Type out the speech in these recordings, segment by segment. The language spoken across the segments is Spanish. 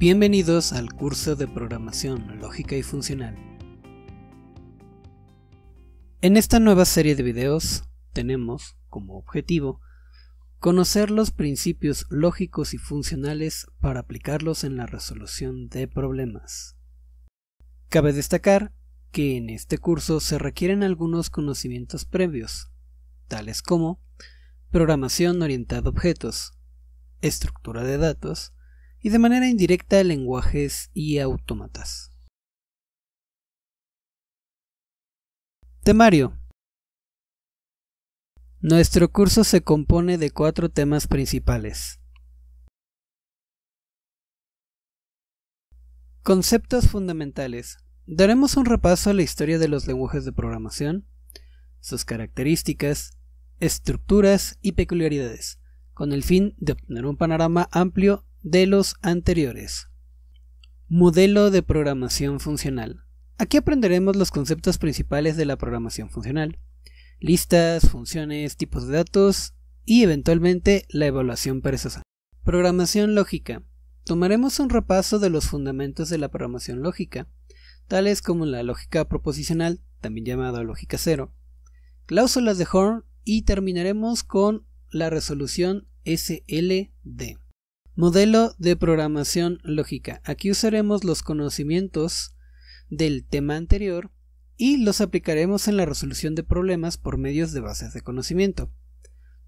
Bienvenidos al curso de programación lógica y funcional. En esta nueva serie de videos tenemos como objetivo conocer los principios lógicos y funcionales para aplicarlos en la resolución de problemas. Cabe destacar que en este curso se requieren algunos conocimientos previos, tales como programación orientada a objetos, estructura de datos, y de manera indirecta lenguajes y autómatas. Temario. Nuestro curso se compone de cuatro temas principales. Conceptos fundamentales. Daremos un repaso a la historia de los lenguajes de programación, sus características, estructuras y peculiaridades, con el fin de obtener un panorama amplio de los anteriores. Modelo de programación funcional. Aquí aprenderemos los conceptos principales de la programación funcional, listas, funciones, tipos de datos y eventualmente la evaluación perezosa. Programación lógica. Tomaremos un repaso de los fundamentos de la programación lógica, tales como la lógica proposicional, también llamada lógica cero, cláusulas de Horn y terminaremos con la resolución SLD. Modelo de programación lógica. Aquí usaremos los conocimientos del tema anterior y los aplicaremos en la resolución de problemas por medios de bases de conocimiento.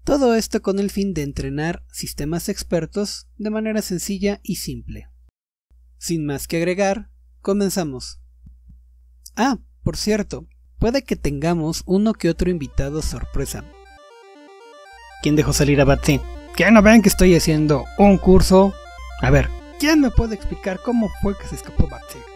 Todo esto con el fin de entrenar sistemas expertos de manera sencilla y simple. Sin más que agregar, comenzamos. Ah, por cierto, puede que tengamos uno que otro invitado sorpresa. ¿Quién dejó salir a Batsy? que no vean que estoy haciendo un curso. A ver, ¿quién me puede explicar cómo fue que se escapó Batsy?